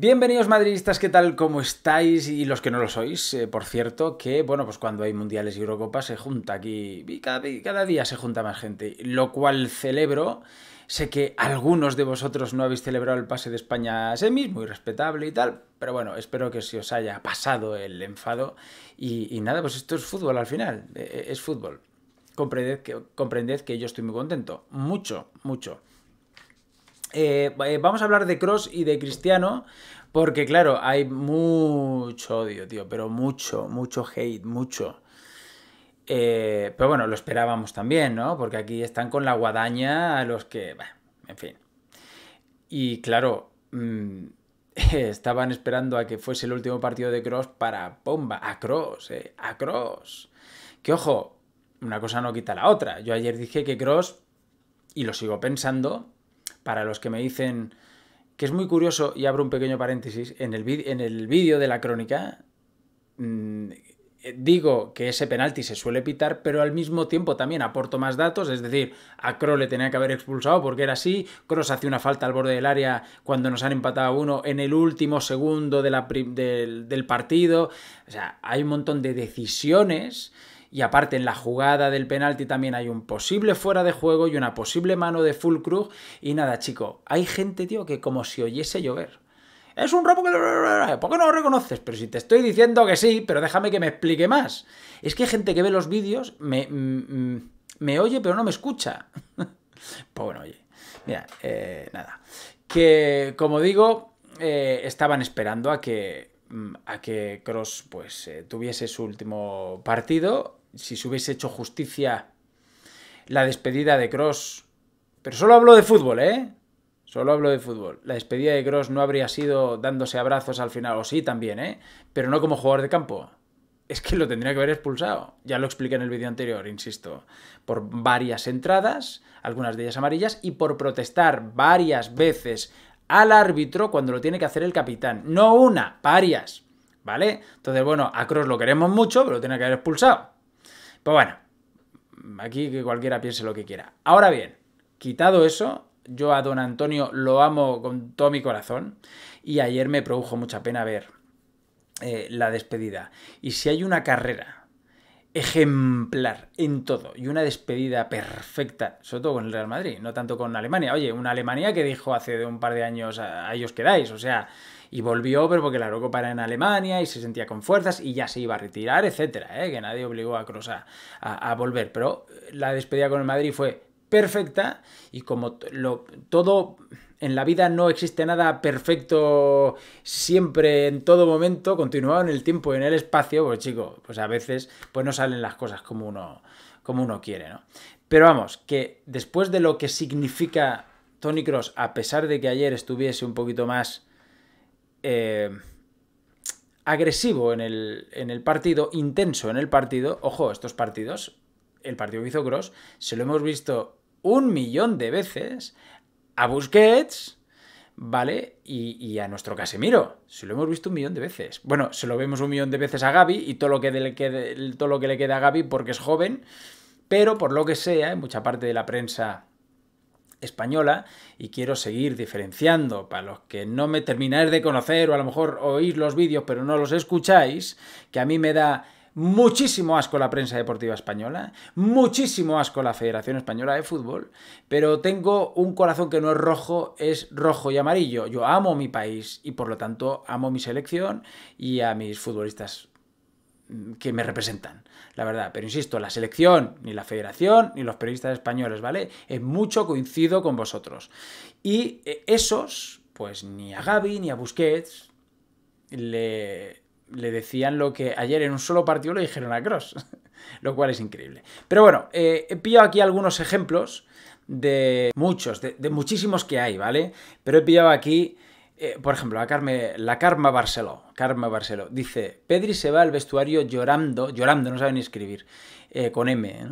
Bienvenidos madridistas, ¿qué tal? ¿Cómo estáis? Y los que no lo sois, eh, por cierto, que bueno, pues cuando hay mundiales y Eurocopa se junta aquí y cada, día se junta más gente, lo cual celebro. Sé que algunos de vosotros no habéis celebrado el pase de España a semis, muy respetable y tal, pero bueno, espero que se os haya pasado el enfado. Y, nada, pues esto es fútbol al final, eh, eh, es fútbol. Comprended comprended que yo estoy muy contento, mucho, mucho. Eh, eh, vamos a hablar de Cross y de Cristiano. Porque, claro, hay mucho odio, tío, pero mucho, mucho hate, mucho. Eh, pero bueno, lo esperábamos también, ¿no? Porque aquí están con la guadaña a los que. en fin. Y claro, mm, estaban esperando a que fuese el último partido de Cross para bomba. A Cross, eh, a Cross. Que ojo, una cosa no quita la otra. Yo ayer dije que Cross, y lo sigo pensando, para los que me dicen que es muy curioso, y abro un pequeño paréntesis, en el, en el vídeo de la crónica mm, eh, digo que ese penalti se suele pitar, pero al mismo tiempo también aporto más datos, es decir, a Crow le tenía que haber expulsado porque era así, Kroos hace una falta al borde del área cuando nos han empatado uno en el último segundo del, del partido, o sea, hay un montón de decisiones y aparte, en la jugada del penalti también hay un posible fuera de juego y una posible mano de full Y nada, chico, hay gente, tío, que como si oyese llover. Es un robo que... ¿Por qué no lo reconoces? Pero si te estoy diciendo que sí, pero déjame que me explique más. Es que hay gente que ve los vídeos, me, mm, mm, oye, pero no me escucha. pues bueno, oye. Mira, eh, nada. Que, como digo, eh, estaban esperando a que mm, a que Cross pues eh, tuviese su último partido si se hubiese hecho justicia la despedida de Cross. Pero solo hablo de fútbol, ¿eh? Solo hablo de fútbol. La despedida de Cross no habría sido dándose abrazos al final, o sí también, ¿eh? Pero no como jugador de campo. Es que lo tendría que haber expulsado. Ya lo expliqué en el vídeo anterior, insisto. Por varias entradas, algunas de ellas amarillas, y por protestar varias veces al árbitro cuando lo tiene que hacer el capitán. No una, varias. ¿Vale? Entonces, bueno, a Cross lo queremos mucho, pero lo tiene que haber expulsado. Pues bueno, aquí que cualquiera piense lo que quiera. Ahora bien, quitado eso, yo a don Antonio lo amo con todo mi corazón y ayer me produjo mucha pena ver eh, la despedida. Y si hay una carrera ejemplar en todo y una despedida perfecta, sobre todo con el Real Madrid, no tanto con Alemania. Oye, una Alemania que dijo hace un par de años, ahí os quedáis, o sea, y volvió, pero porque la Eurocopa era en Alemania y se sentía con fuerzas y ya se iba a retirar, etcétera, ¿eh? que nadie obligó a Kroos a, volver. Pero la despedida con el Madrid fue perfecta y como lo, todo en la vida no existe nada perfecto siempre en todo momento, continuado en el tiempo y en el espacio, pues chico, pues a veces pues no salen las cosas como uno como uno quiere, ¿no? Pero vamos, que después de lo que significa Tony Cross, a pesar de que ayer estuviese un poquito más eh, agresivo en el, partido, intenso en el partido. Ojo, estos partidos, el partido que se lo hemos visto un millón de veces a Busquets, ¿vale? Y, a nuestro Casemiro. Se lo hemos visto un millón de veces. Bueno, se lo vemos un millón de veces a Gaby y todo lo que, le todo lo que le queda a Gaby porque es joven, pero por lo que sea, en mucha parte de la prensa española y quiero seguir diferenciando para los que no me termináis de conocer o a lo mejor oís los vídeos pero no los escucháis, que a mí me da muchísimo asco la prensa deportiva española, muchísimo asco la Federación Española de Fútbol, pero tengo un corazón que no es rojo, es rojo y amarillo. Yo amo mi país y por lo tanto amo mi selección y a mis futbolistas que me representan, la verdad. Pero insisto, la selección, ni la federación, ni los periodistas españoles, ¿vale? En mucho coincido con vosotros. Y eh, esos, pues ni a Gaby ni a Busquets le, decían lo que ayer en un solo partido le dijeron a Cross, lo cual es increíble. Pero bueno, eh, he pillado aquí algunos ejemplos de muchos, de muchísimos que hay, ¿vale? Pero he pillado aquí eh, por ejemplo, la, Carme, la Karma Barceló. Karma Barceló. Dice, Pedri se va al vestuario llorando, llorando, no sabe ni escribir, eh, con M,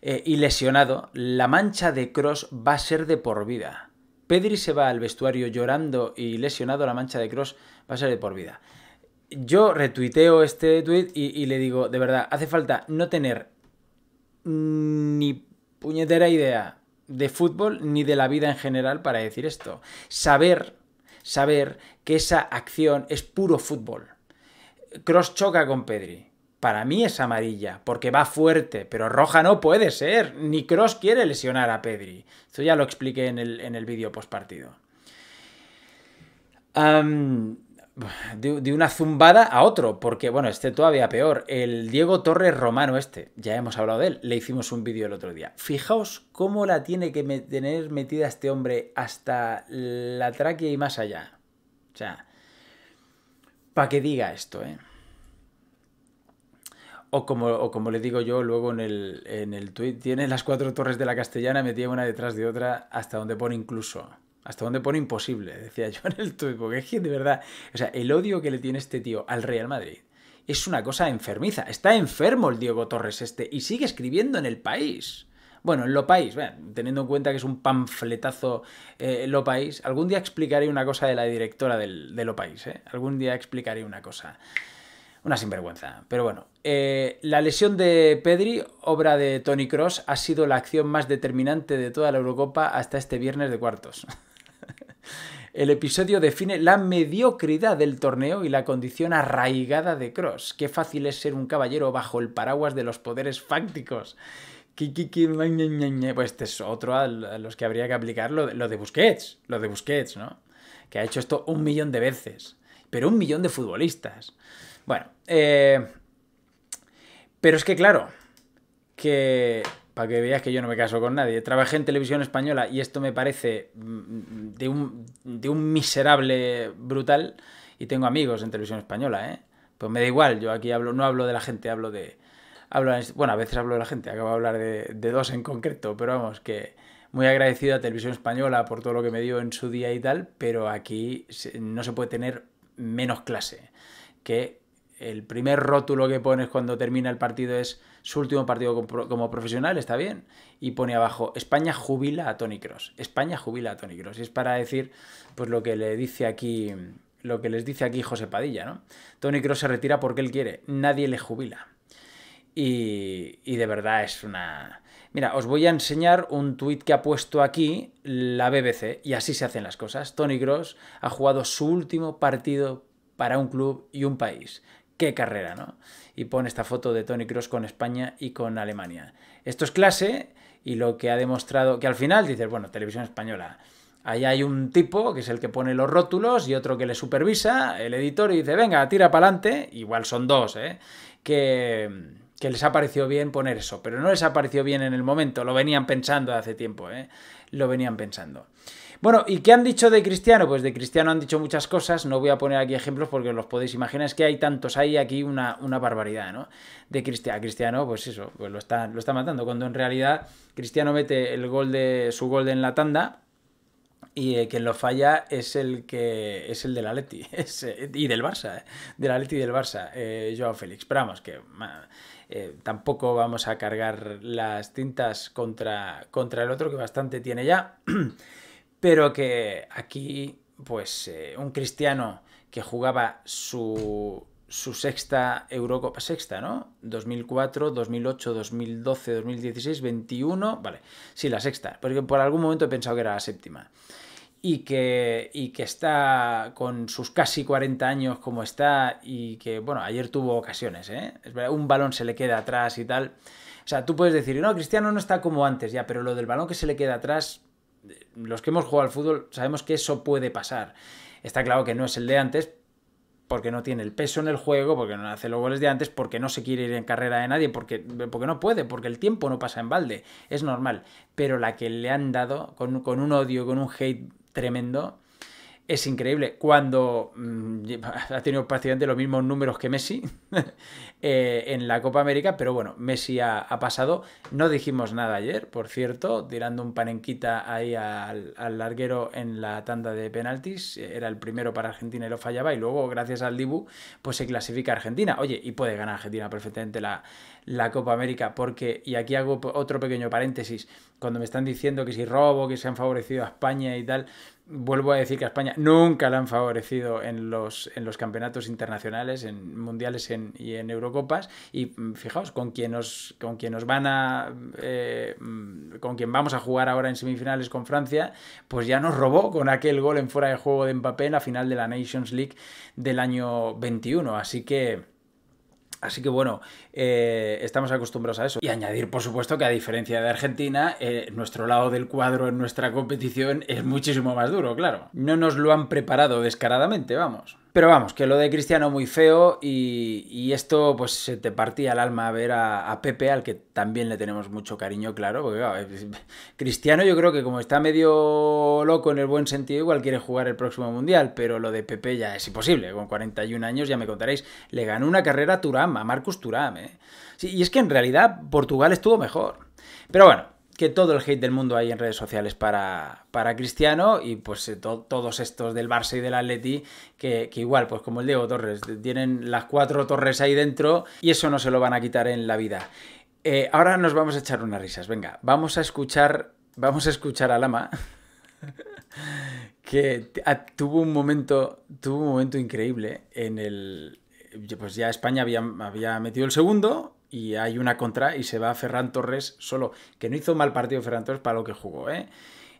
¿eh? y lesionado. La mancha de Cross va a ser de por vida. Pedri se va al vestuario llorando y lesionado, la mancha de Cross va a ser de por vida. Yo retuiteo este tweet y le digo, de verdad, hace falta no tener ni puñetera idea de fútbol ni de la vida en general para decir esto. Saber saber que esa acción es puro fútbol. Cross choca con Pedri. Para mí es amarilla, porque va fuerte, pero roja no puede ser. Ni Cross quiere lesionar a Pedri. Eso ya lo expliqué en el, vídeo postpartido de, una zumbada a otro, porque bueno, este todavía peor, el Diego Torres Romano este, ya hemos hablado de él, le hicimos un vídeo el otro día. Fijaos cómo la tiene que tener metida este hombre hasta la tráquea y más allá. O sea, para que diga esto, ¿eh? O como, como le digo yo luego en el, en tiene las cuatro torres de la castellana metida una detrás de otra hasta donde pone incluso hasta dónde pone imposible, decía yo en el tuit, porque es que de verdad, o sea, el odio que le tiene este tío al Real Madrid es una cosa enfermiza. Está enfermo el Diego Torres este y sigue escribiendo en el país. Bueno, en Lo País, teniendo en cuenta que es un panfletazo eh, Lo País, algún día explicaré una cosa de la directora de Lo País, ¿eh? algún día explicaré una cosa. Una sinvergüenza. Pero bueno, eh, la lesión de Pedri, obra de Tony Cross, ha sido la acción más determinante de toda la Eurocopa hasta este viernes de cuartos. El episodio define la mediocridad del torneo y la condición arraigada de Cross. Qué fácil es ser un caballero bajo el paraguas de los poderes fácticos. Pues este es otro a los que habría que aplicar lo de, Busquets, lo de Busquets, ¿no? Que ha hecho esto un millón de veces, pero un millón de futbolistas. Bueno, eh, pero es que claro, que para que veas que yo no me caso con nadie. Trabajé en televisión española y esto me parece mm, mm, de un, miserable brutal. Y tengo amigos en televisión española, ¿eh? Pues me da igual, yo aquí hablo, no hablo de la gente, hablo de. Hablo, bueno, a veces hablo de la gente, acabo de hablar de, de dos en concreto, pero vamos, que muy agradecido a Televisión Española por todo lo que me dio en su día y tal, pero aquí no se puede tener menos clase que el primer rótulo que pones cuando termina el partido es su último partido como profesional, está bien. Y pone abajo, España jubila a Tony Cross. España jubila a Tony Cross. Y es para decir, pues lo que le dice aquí, lo que les dice aquí José Padilla, ¿no? Tony Cross se retira porque él quiere, nadie le jubila. Y, y de verdad es una. Mira, os voy a enseñar un tuit que ha puesto aquí la BBC, y así se hacen las cosas. Tony Cross ha jugado su último partido para un club y un país qué carrera, ¿no? Y pone esta foto de Tony Cross con España y con Alemania. Esto es clase y lo que ha demostrado, que al final dices, bueno, televisión española. Ahí hay un tipo que es el que pone los rótulos y otro que le supervisa, el editor, y dice, venga, tira para adelante. Igual son dos, ¿eh? Que, les ha parecido bien poner eso, pero no les ha parecido bien en el momento, lo venían pensando hace tiempo, ¿eh? Lo venían pensando. Bueno, ¿y qué han dicho de Cristiano? Pues de Cristiano han dicho muchas cosas, no voy a poner aquí ejemplos porque os los podéis imaginar, es que hay tantos ahí, aquí una, una barbaridad, ¿no? De Cristiano, Cristiano, pues eso, pues lo está, lo está matando, cuando en realidad Cristiano mete el gol de, su gol en la tanda, y que eh, quien lo falla es el que es el del Atleti y del Barça, eh, del Atleti y del Barça, eh, Joao Félix. Pero vamos, que eh, tampoco vamos a cargar las tintas contra, contra el otro que bastante tiene ya. pero que aquí, pues, eh, un cristiano que jugaba su, su sexta Eurocopa, sexta, ¿no? 2004, 2008, 2012, 2016, 21, vale, sí, la sexta, porque por algún momento he pensado que era la séptima. Y que, que está con sus casi 40 años como está y que, bueno, ayer tuvo ocasiones, ¿eh? un balón se le queda atrás y tal. O sea, tú puedes decir, no, Cristiano no está como antes ya, pero lo del balón que se le queda atrás los que hemos jugado al fútbol sabemos que eso puede pasar. Está claro que no es el de antes, porque no tiene el peso en el juego, porque no hace los goles de antes, porque no se quiere ir en carrera de nadie, porque, porque no puede, porque el tiempo no pasa en balde, es normal. Pero la que le han dado con, con un odio, con un hate tremendo, es increíble. Cuando mm, ha tenido prácticamente los mismos números que Messi eh, en la Copa América, pero bueno, Messi ha, pasado. No dijimos nada ayer, por cierto, tirando un panenquita ahí al, larguero en la tanda de penaltis. Era el primero para Argentina y lo fallaba. Y luego, gracias al Dibu, pues se clasifica Argentina. Oye, y puede ganar Argentina perfectamente la, la Copa América, porque, y aquí hago otro pequeño paréntesis, cuando me están diciendo que si robo, que se han favorecido a España y tal vuelvo a decir que a España nunca la han favorecido en los, en los campeonatos internacionales, en mundiales en, y en Eurocopas. Y mm, fijaos, con quien nos, con quien nos van a. Eh, mm, con quien vamos a jugar ahora en semifinales con Francia, pues ya nos robó con aquel gol en fuera de juego de Mbappé en la final de la Nations League del año 21. Así que. Así que bueno, eh, estamos acostumbrados a eso. Y añadir, por supuesto, que a diferencia de Argentina, eh, nuestro lado del cuadro en nuestra competición es muchísimo más duro, claro. No nos lo han preparado descaradamente, vamos. Pero vamos, que lo de Cristiano muy feo y, esto pues se te partía el alma ver a, Pepe, al que también le tenemos mucho cariño, claro, porque Cristiano yo creo que como está medio loco en el buen sentido, igual quiere jugar el próximo Mundial, pero lo de Pepe ya es imposible, con 41 años ya me contaréis, le ganó una carrera a Turam, a Marcus Turam, ¿eh? sí, y es que en realidad Portugal estuvo mejor. Pero bueno, que todo el hate del mundo hay en redes sociales para, para Cristiano y pues eh, todos estos del Barça y del Atleti que, que, igual, pues como el Diego Torres, tienen las cuatro torres ahí dentro y eso no se lo van a quitar en la vida. Eh, ahora nos vamos a echar unas risas, venga, vamos a escuchar, vamos a escuchar a Lama. que tuvo un momento tuvo un momento increíble en el eh, pues ya España había metido el segundo y hay una contra y se va Ferran Torres solo, que no hizo mal partido Ferran Torres para lo que jugó, ¿eh?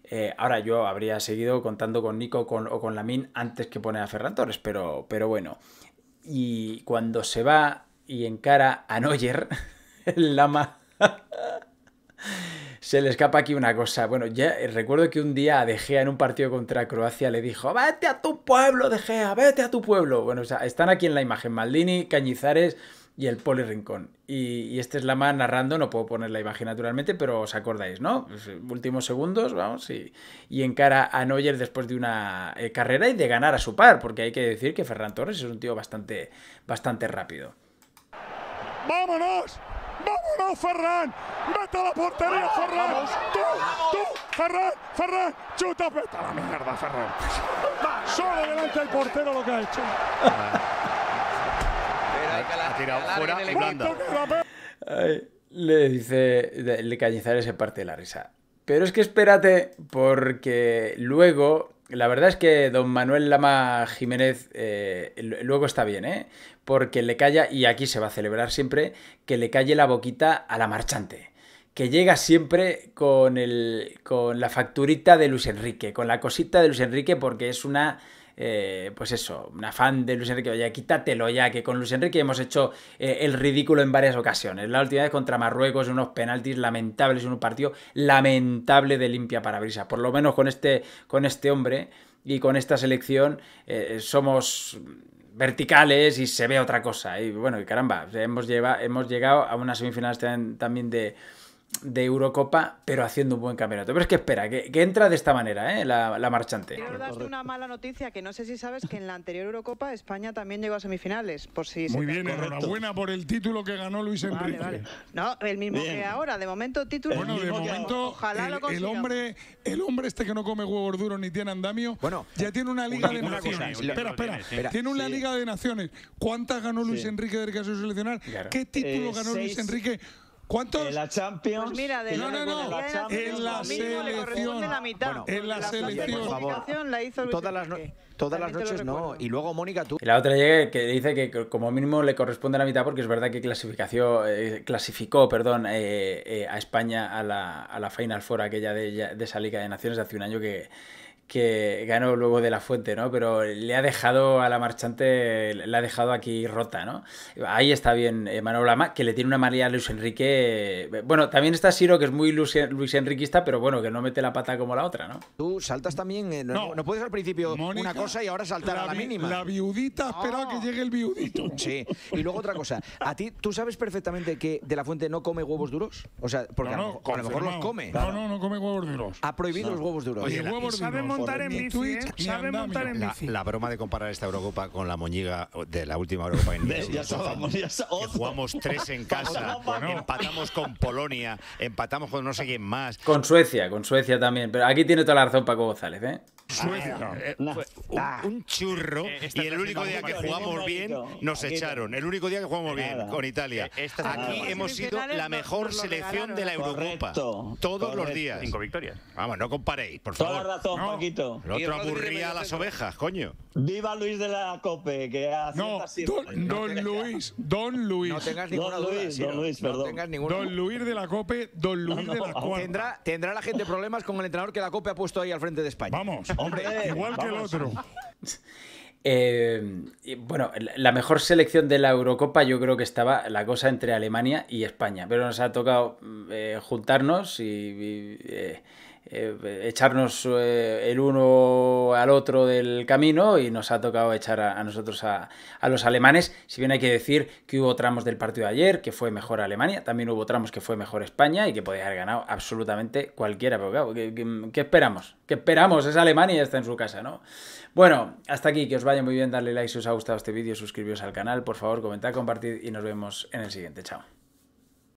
eh ahora yo habría seguido contando con Nico con, o con Lamin antes que poner a Ferran Torres, pero, pero bueno. Y cuando se va y encara a Neuer, el lama, se le escapa aquí una cosa. Bueno, ya eh, recuerdo que un día a De Gea en un partido contra Croacia le dijo, vete a tu pueblo, De Gea, vete a tu pueblo. Bueno, o sea, están aquí en la imagen Maldini, Cañizares, y el Poli Y, este es Lama narrando, no puedo poner la imagen naturalmente, pero os acordáis, ¿no? Pues, eh, últimos segundos, vamos, y, y encara a Neuer después de una eh, carrera y de ganar a su par, porque hay que decir que Ferran Torres es un tío bastante, bastante rápido. ¡Vámonos! ¡Vámonos, Ferran! ¡Vete a la portería, Ferran! ¡Tú, tú, Ferran, Ferran! ¡Chuta, peta la mierda, Ferran! Solo delante del portero lo que ha hecho. le dice, le cañizar ese parte de la risa. Pero es que espérate, porque luego la verdad es que don Manuel Lama Jiménez eh, luego está bien, ¿eh? Porque le calla, y aquí se va a celebrar siempre, que le calle la boquita a la marchante. Que llega siempre con, el, con la facturita de Luis Enrique, con la cosita de Luis Enrique, porque es una eh, pues eso, un afán de Luis Enrique, oye, quítatelo ya, que con Luis Enrique hemos hecho eh, el ridículo en varias ocasiones. La última vez contra Marruecos, unos penaltis lamentables, un partido lamentable de limpia parabrisas. Por lo menos con este, con este hombre y con esta selección eh, somos verticales y se ve otra cosa. Y bueno, y caramba, hemos, lleva, hemos llegado a unas semifinales este también de, de Eurocopa, pero haciendo un buen campeonato. Pero es que espera, que, que entra de esta manera, ¿eh? la, la marchante. Quiero darte una mala noticia, que no sé si sabes que en la anterior Eurocopa España también llegó a semifinales, por si... Muy bien, enhorabuena por el título que ganó Luis Enrique. No, el mismo que ahora, de momento título... Bueno, de momento, ojalá el, lo hombre, el hombre este que no come huevos duros ni tiene andamio, bueno, ya tiene una Liga de Naciones. espera, espera, tiene una Liga de Naciones. ¿Cuántas ganó Luis Enrique del caso de seleccionar? ¿Qué título eh, ganó Luis Enrique? ¿Cuántos? En la Champions. Pues mira, no, no, no. en la selección. mitad, en la, selección. La todas las, noches no. Y luego Mónica, tú. Y la otra llega que dice que como mínimo le corresponde la mitad porque es verdad que clasificación, eh, clasificó perdón, eh, eh, a España a la, a la Final Four aquella de, de esa Liga de Naciones de hace un año que que ganó luego de la fuente, ¿no? Pero le ha dejado a la marchante, la ha dejado aquí rota, ¿no? Ahí está bien eh, Manolo Lama, que le tiene una manía a Luis Enrique. Eh, bueno, también está Siro, que es muy Luis, Enriquista, pero bueno, que no mete la pata como la otra, ¿no? Tú saltas también, eh, no, no, puedes al principio una cosa y ahora saltar a la mínima. La viudita espera ah. que llegue el viudito. Sí, y luego otra cosa, a ti, ¿tú sabes perfectamente que De la Fuente no come huevos duros? O sea, porque a, lo, mejor los come. No, no, no come huevos duros. Ha prohibido los huevos duros. Oye, huevos duros. La, broma de comparar esta Eurocopa con la moñiga de la última Eurocopa en ya ya Jugamos tres en casa, empatamos con Polonia, empatamos con no sé quién más. Con Suecia, con Suecia también. Pero aquí tiene toda la razón Paco González, ¿eh? Suecia. Ah, eh, ah. Un, churro eh, y el único día que jugamos bien nos echaron. El único día que jugamos bien con Italia. Eh, Aquí hemos sido la mejor selección de la Eurocopa. Todos los días. Cinco victorias. Vamos, no comparéis, por favor. razón, El otro aburría a las ovejas, coño. Viva Luis de la Cope, que hace No, don, Luis, Don Luis. No tengas ninguna Luis, Don Luis, perdón. Don Luis de la Cope, Don Luis de la Cope. Tendrá la gente problemas con el entrenador que la Cope ha puesto ahí al frente de España. Vamos. Hombre, igual que el otro. Eh, bueno, la mejor selección de la Eurocopa yo creo que estaba la cosa entre Alemania y España, pero nos ha tocado eh, juntarnos y, eh, eh, echarnos eh, el uno al otro del camino y nos ha tocado echar a, nosotros a, los alemanes. Si bien hay que decir que hubo tramos del partido de ayer que fue mejor Alemania, también hubo tramos que fue mejor España y que podía haber ganado absolutamente cualquiera. Pero claro, ¿qué, esperamos? ¿Qué esperamos? Es Alemania y está en su casa, ¿no? Bueno, hasta aquí, que os vaya muy bien, darle like si os ha gustado este vídeo, suscribiros al canal, por favor, comentad, compartid y nos vemos en el siguiente. Chao.